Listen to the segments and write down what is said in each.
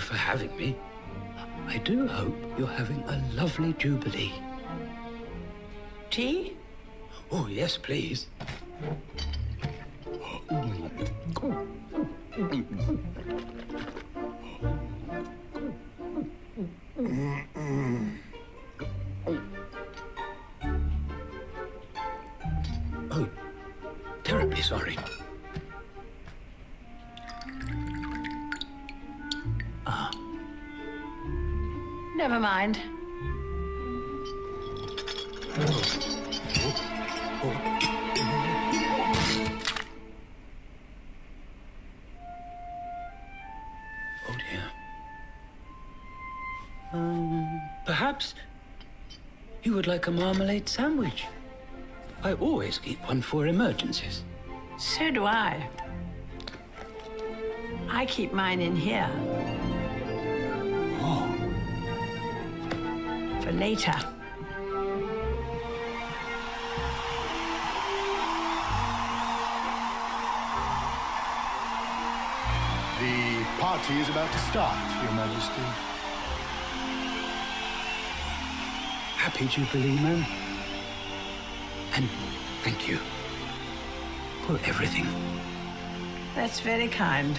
you for having me. I do hope you're having a lovely jubilee. Tea? Oh, yes, please. oh, terribly sorry. Never mind. Oh dear. Um, perhaps you would like a marmalade sandwich. I always keep one for emergencies. So do I. I keep mine in here. for later. The party is about to start, Your Majesty. Happy Jubilee, ma'am. And thank you for everything. That's very kind.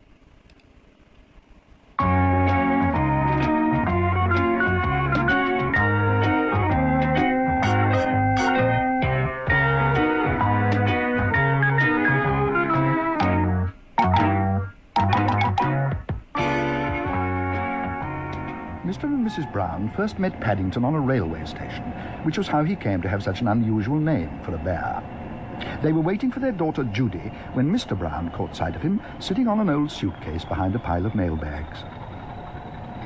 Mr. and Mrs. Brown first met Paddington on a railway station, which was how he came to have such an unusual name for a bear. They were waiting for their daughter Judy when Mr. Brown caught sight of him sitting on an old suitcase behind a pile of mailbags.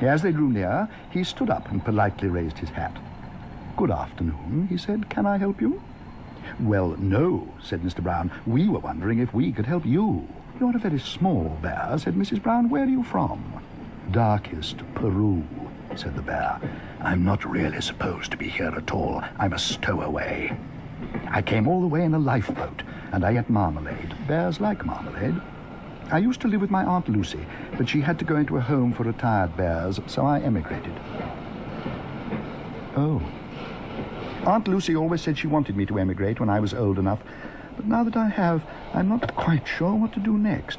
As they drew near, he stood up and politely raised his hat. Good afternoon, he said. Can I help you? Well, no, said Mr. Brown. We were wondering if we could help you. You're a very small bear, said Mrs. Brown. Where are you from? Darkest Peru, said the bear. I'm not really supposed to be here at all. I'm a stowaway. I came all the way in a lifeboat, and I ate marmalade. Bears like marmalade. I used to live with my Aunt Lucy, but she had to go into a home for retired bears, so I emigrated. Oh. Aunt Lucy always said she wanted me to emigrate when I was old enough, but now that I have, I'm not quite sure what to do next.